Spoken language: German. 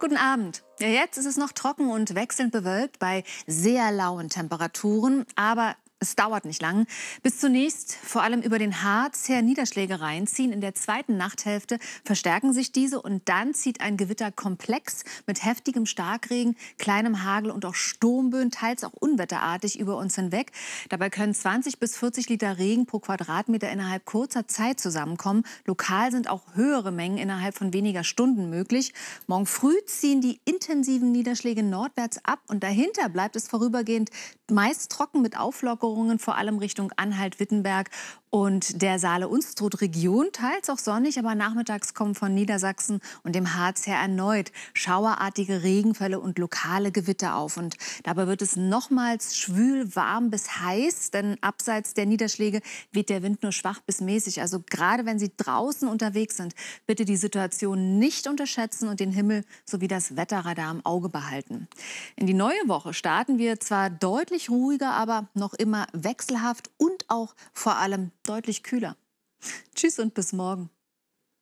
Guten Abend. Ja, jetzt ist es noch trocken und wechselnd bewölkt bei sehr lauen Temperaturen, aber es dauert nicht lang, bis zunächst vor allem über den Harz her Niederschläge reinziehen. In der zweiten Nachthälfte verstärken sich diese und dann zieht ein Gewitterkomplex mit heftigem Starkregen, kleinem Hagel und auch Sturmböen, teils auch unwetterartig über uns hinweg. Dabei können 20 bis 40 Liter Regen pro Quadratmeter innerhalb kurzer Zeit zusammenkommen. Lokal sind auch höhere Mengen innerhalb von weniger Stunden möglich. Morgen früh ziehen die intensiven Niederschläge nordwärts ab und dahinter bleibt es vorübergehend meist trocken mit Auflockung. Auslieferungen, vor allem Richtung Anhalt, Wittenberg und der Saale-Unstrut-Region. Teils auch sonnig, aber nachmittags kommen von Niedersachsen und dem Harz her erneut schauerartige Regenfälle und lokale Gewitter auf. Und dabei wird es nochmals schwül, warm bis heiß, denn abseits der Niederschläge weht der Wind nur schwach bis mäßig. Also gerade wenn Sie draußen unterwegs sind, bitte die Situation nicht unterschätzen und den Himmel sowie das Wetterradar im Auge behalten. In die neue Woche starten wir zwar deutlich ruhiger, aber noch immer wechselhaft und auch vor allem deutlich kühler. Tschüss und bis morgen.